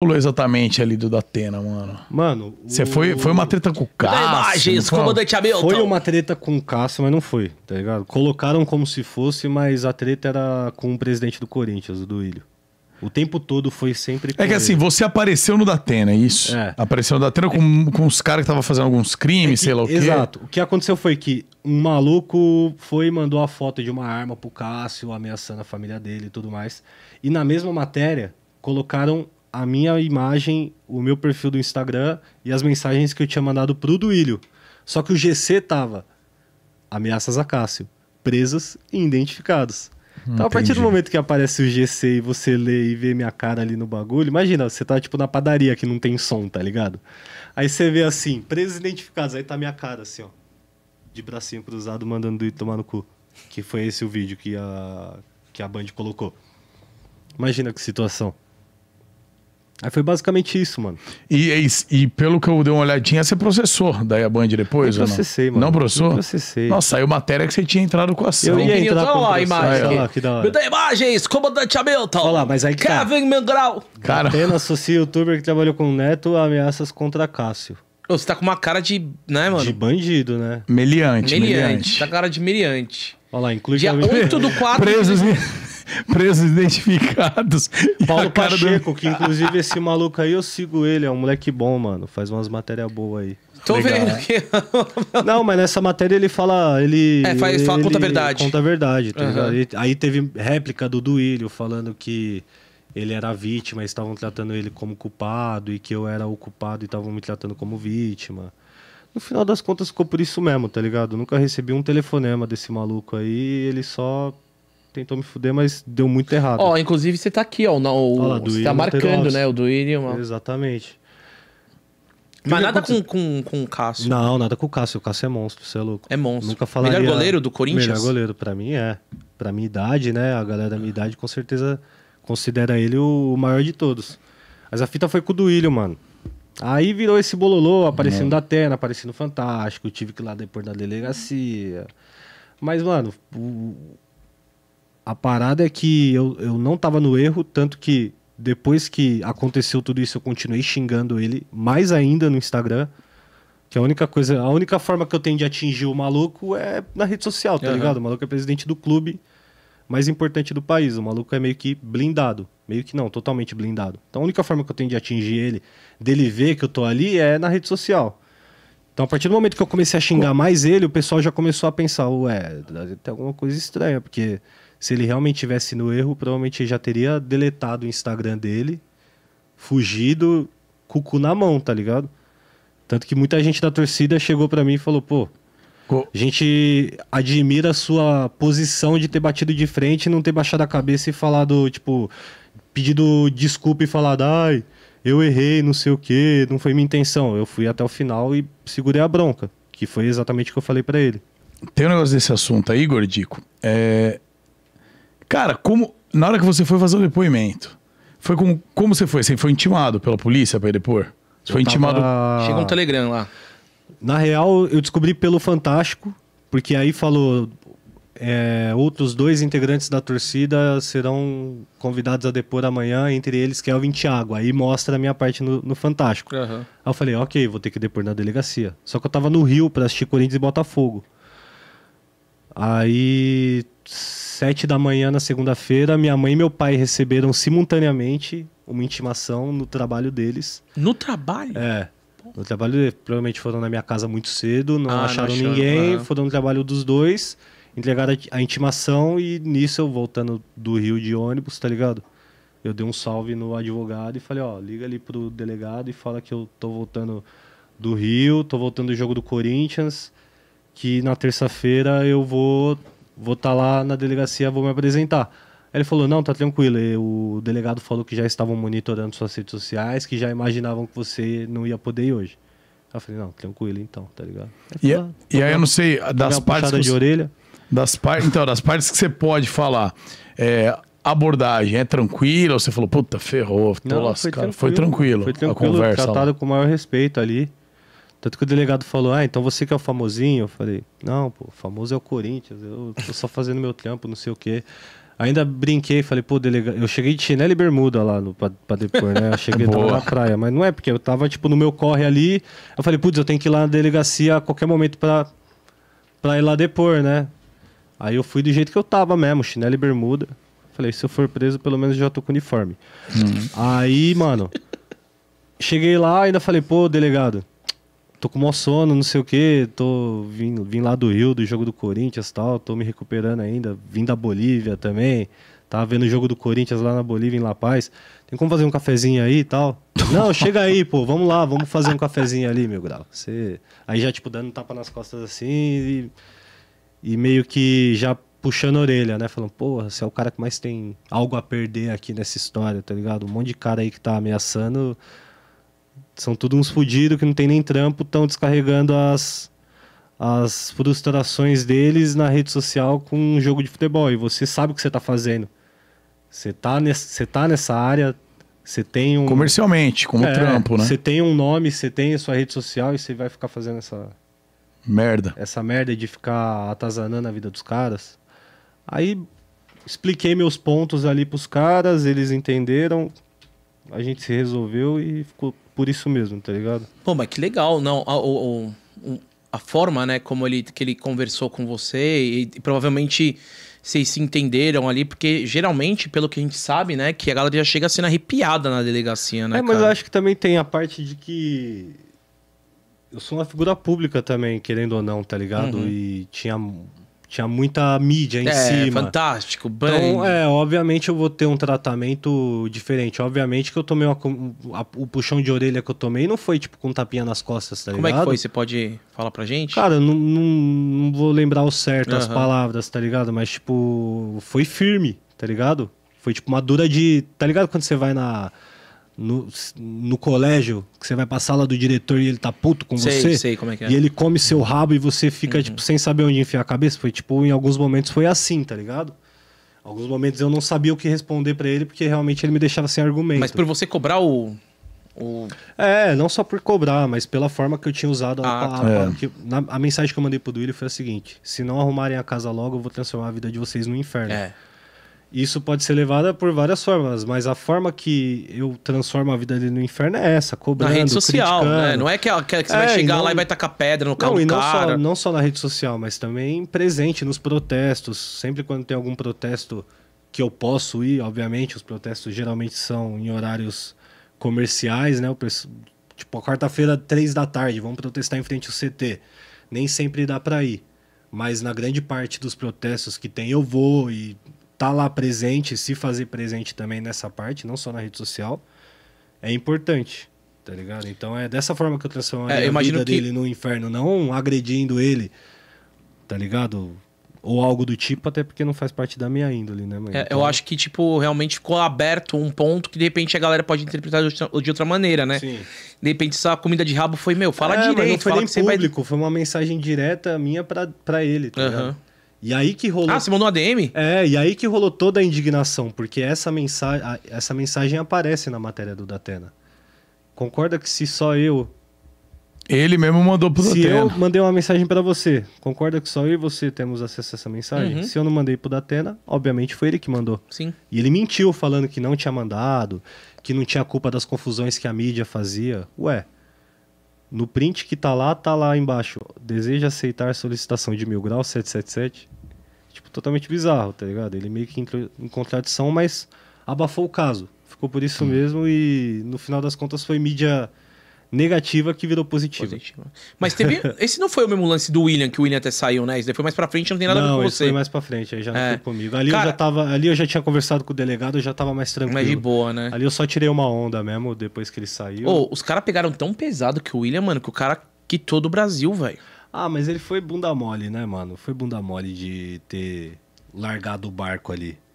rolou exatamente ali do Datena, mano? Mano, você o... foi, foi uma treta com o Cássio. Imagens, foi... comandante Hamilton. Foi então. uma treta com o Cássio, mas não foi, tá ligado? Colocaram como se fosse, mas a treta era com o presidente do Corinthians, o Duílio. O tempo todo foi sempre. É que assim, ele. assim, você apareceu no Datena, é isso? É. Apareceu no Datena com, com os caras que estavam fazendo alguns crimes, é que, sei lá o quê. Exato. O que aconteceu foi que um maluco foi e mandou a foto de uma arma pro Cássio, ameaçando a família dele e tudo mais. E na mesma matéria, colocaram a minha imagem, o meu perfil do Instagram e as mensagens que eu tinha mandado pro Duílio. Só que o GC tava ameaças a Cássio, presas e identificados. Então, Entendi. a partir do momento que aparece o GC e você lê e vê minha cara ali no bagulho, imagina, você tá tipo na padaria que não tem som, tá ligado? Aí você vê assim, presos identificados, aí tá minha cara assim, ó. De bracinho cruzado, mandando ir tomar no cu. Que foi esse o vídeo que a, que a Band colocou. Imagina que situação. Aí foi basicamente isso, mano. E, e, e, pelo que eu dei uma olhadinha, você processou daí a Band depois? Eu processei, não? mano. Não processou? Eu processei. Nossa, saiu matéria que você tinha entrado com a ação. Eu ia entrar com lá a imagem. Olha lá, que da hora. Me dá imagens, comandante Hamilton. Olha lá, mas aí que tá. Kevin tá. Mengral. Cara. Atena associa youtuber que trabalhou com o Neto a ameaças contra Cássio. Ô, você tá com uma cara de, né, mano? De bandido, né? Meliante, meliante. meliante. Tá cara de meliante. Olha lá, inclui... Dia 8 do 4... Presos presos identificados. Paulo Pacheco, do... que inclusive esse maluco aí eu sigo ele, é um moleque bom, mano. Faz umas matérias boas aí. Tô Legal. vendo que. não, mas nessa matéria ele fala. Ele, é, faz, fala, conta a verdade. Conta a verdade, tá uhum. Aí teve réplica do Duílio falando que ele era vítima, estavam tratando ele como culpado e que eu era o culpado e estavam me tratando como vítima. No final das contas ficou por isso mesmo, tá ligado? nunca recebi um telefonema desse maluco aí, ele só tentou me fuder, mas deu muito errado. Ó, inclusive você tá aqui, ó. O, lá, você tá marcando, né? O do William. Exatamente. Mas nada com, com, com o Cássio. Não, nada com o Cássio. O Cássio é monstro, você é louco. É monstro. Nunca falaria... Melhor goleiro do Corinthians? Melhor goleiro, pra mim é. Pra minha idade, né? A galera da minha idade com certeza considera ele o maior de todos. Mas a fita foi com o Duílio, mano. Aí virou esse bololô, aparecendo da Terra, aparecendo Fantástico. tive que ir lá depois da delegacia. Mas, mano, a parada é que eu, eu não tava no erro, tanto que depois que aconteceu tudo isso, eu continuei xingando ele mais ainda no Instagram. Que a única coisa, a única forma que eu tenho de atingir o maluco é na rede social, tá uhum. ligado? O maluco é presidente do clube mais importante do país. O maluco é meio que blindado. Meio que não, totalmente blindado. Então a única forma que eu tenho de atingir ele, dele ver que eu tô ali, é na rede social. Então, a partir do momento que eu comecei a xingar mais ele, o pessoal já começou a pensar, ué, tem alguma coisa estranha, porque se ele realmente tivesse no erro, provavelmente já teria deletado o Instagram dele, fugido, cucu na mão, tá ligado? Tanto que muita gente da torcida chegou para mim e falou, pô, a gente admira a sua posição de ter batido de frente e não ter baixado a cabeça e falado, tipo, pedido desculpa e falado, ai, eu errei, não sei o que, não foi minha intenção. Eu fui até o final e segurei a bronca, que foi exatamente o que eu falei para ele. Tem um negócio desse assunto aí, Gordico. É, Cara, como na hora que você foi fazer o depoimento, foi como, como você foi? Você foi intimado pela polícia para depor? Você foi tava... intimado? Chega um telegrama lá. Na real, eu descobri pelo Fantástico, porque aí falou é, outros dois integrantes da torcida serão convidados a depor amanhã, entre eles Kelvin o Thiago. Aí mostra a minha parte no, no Fantástico. Uhum. Aí eu falei, ok, vou ter que depor na delegacia. Só que eu tava no Rio para assistir Corinthians e Botafogo. Aí sete da manhã na segunda-feira, minha mãe e meu pai receberam simultaneamente uma intimação no trabalho deles. No trabalho? É. No trabalho, deles. provavelmente foram na minha casa muito cedo, não ah, acharam não ninguém, foram no trabalho dos dois, entregaram a intimação e nisso eu voltando do Rio de ônibus, tá ligado? Eu dei um salve no advogado e falei, ó, liga ali pro delegado e fala que eu tô voltando do Rio, tô voltando do jogo do Corinthians, que na terça-feira eu vou vou estar tá lá na delegacia, vou me apresentar. ele falou, não, tá tranquilo. E o delegado falou que já estavam monitorando suas redes sociais, que já imaginavam que você não ia poder ir hoje. eu falei, não, tranquilo então, tá ligado? e, é, e aí eu não sei, das partes... Que de orelha. Das par... Então, das partes que você pode falar, é, abordagem é tranquila? Você falou, puta, ferrou, tô não, lascado. Foi tranquilo, foi tranquilo, foi tranquilo a conversa. tratado lá. com o maior respeito ali. Tanto que o delegado falou, ah, então você que é o famosinho? Eu falei, não, pô, famoso é o Corinthians, eu tô só fazendo meu trampo, não sei o quê. Ainda brinquei, falei, pô, delegado. Eu cheguei de chinelo e bermuda lá no, pra, pra depor, né? Eu cheguei na praia, mas não é porque eu tava, tipo, no meu corre ali. Eu falei, putz, eu tenho que ir lá na delegacia a qualquer momento pra, pra ir lá depor, né? Aí eu fui do jeito que eu tava mesmo, chinelo e bermuda. Falei, se eu for preso, pelo menos já tô com uniforme. Hum. Aí, mano, cheguei lá, ainda falei, pô, delegado, tô com mó sono, não sei o que, tô vim, vim lá do Rio, do jogo do Corinthians tal, tô me recuperando ainda, vim da Bolívia também, tava vendo o jogo do Corinthians lá na Bolívia, em La Paz, tem como fazer um cafezinho aí e tal? não, chega aí, pô, vamos lá, vamos fazer um cafezinho ali, meu grau. Você... Aí já, tipo, dando tapa nas costas assim e, e meio que já puxando a orelha, né? Falando, porra, você é o cara que mais tem algo a perder aqui nessa história, tá ligado? Um monte de cara aí que tá ameaçando são tudo uns fudidos que não tem nem trampo, estão descarregando as, as frustrações deles na rede social com um jogo de futebol. E você sabe o que você está fazendo. Você está nesse, tá nessa área, você tem um. Comercialmente, como é, trampo, né? Você tem um nome, você tem a sua rede social e você vai ficar fazendo essa. Merda. Essa merda de ficar atazanando a vida dos caras. Aí expliquei meus pontos ali pros caras, eles entenderam, a gente se resolveu e ficou por isso mesmo, tá ligado? Pô, mas que legal, não. A, a forma, né, como ele, que ele conversou com você e, e, provavelmente vocês se entenderam ali, porque geralmente, pelo que a gente sabe, né, que a galera já chega sendo arrepiada na delegacia, né? É, mas cara? eu acho que também tem a parte de que eu sou uma figura pública também, querendo ou não, tá ligado? Uhum. E tinha tinha muita mídia em é, cima. fantástico, Então, é, obviamente eu vou ter um tratamento diferente. Obviamente que eu tomei uma, a, o puxão de orelha que eu tomei não foi, tipo, com tapinha nas costas, tá Como ligado? Como é que foi? Você pode falar pra gente? Cara, não, não, não vou lembrar o certo uhum. as palavras, tá ligado? Mas, tipo, foi firme, tá ligado? Foi, tipo, uma dura de... Tá ligado quando você vai na no, no colégio, que você vai pra sala do diretor e ele tá puto com sei, você. Sei como é que é. E ele come seu rabo e você fica, uhum. tipo, sem saber onde enfiar a cabeça. Foi, tipo, em alguns momentos foi assim, tá ligado? Alguns momentos eu não sabia o que responder para ele, porque realmente ele me deixava sem argumento. Mas por você cobrar o. o... É, não só por cobrar, mas pela forma que eu tinha usado a ah, palavra. É. Na, a mensagem que eu mandei pro Duílio foi a seguinte: se não arrumarem a casa logo, eu vou transformar a vida de vocês no inferno. É. Isso pode ser levado por várias formas, mas a forma que eu transformo a vida dele no inferno é essa, cobrando, Na rede social, né? criticando. né? Não é que, que você é, vai chegar não, lá e vai tacar pedra no carro não, e não cara. Só, não só na rede social, mas também presente nos protestos. Sempre quando tem algum protesto que eu posso ir, obviamente, os protestos geralmente são em horários comerciais, né? Tipo, quarta-feira, três da tarde, vamos protestar em frente ao CT. Nem sempre dá para ir mas na grande parte dos protestos que tem eu vou e tá lá presente, se fazer presente também nessa parte, não só na rede social, é importante, tá ligado? Então é dessa forma que eu transformaria é, eu a vida que... dele no inferno, não agredindo ele, tá ligado? Ou algo do tipo, até porque não faz parte da minha índole, né, mãe? É, então... Eu acho que, tipo, realmente ficou aberto um ponto que de repente a galera pode interpretar de outra, maneira, né? Sim. De repente essa comida de rabo foi, meu, fala é, direito. Mas não foi nem público, vai... foi uma mensagem direta minha pra, ele, tá uhum. ligado? E aí que rolou. Ah, você mandou um ADM? É, e aí que rolou toda a indignação, porque essa mensagem, essa mensagem aparece na matéria do Datena. Concorda que se só eu. Ele mesmo mandou pro Datena. Se eu mandei uma mensagem para você, concorda que só eu e você temos acesso a essa mensagem? Uhum. Se eu não mandei pro Datena, obviamente foi ele que mandou. Sim. E ele mentiu falando que não tinha mandado, que não tinha culpa das confusões que a mídia fazia. Ué. No print que tá lá, tá lá embaixo. Deseja aceitar solicitação de mil graus 777. Tipo, totalmente bizarro, tá ligado? Ele meio que entrou em contradição, mas abafou o caso. Ficou por isso mesmo e no final das contas foi mídia negativa que virou positiva. positiva. Mas teve. esse não foi o mesmo lance do William, que o William até saiu, né? Isso foi mais pra frente, não tem nada a ver com você. Foi mais pra frente, aí já não é. foi comigo. Ali Cara... eu já tava. Ali eu já tinha conversado com o delegado, eu já tava mais tranquilo. Mas de boa, né? Ali eu só tirei uma onda mesmo depois que ele saiu. Ô, oh, os caras pegaram tão pesado que o William, mano, que o cara quitou do Brasil, velho. Ah, mas ele foi bunda mole, né, mano? Foi bunda mole de ter largado o barco ali.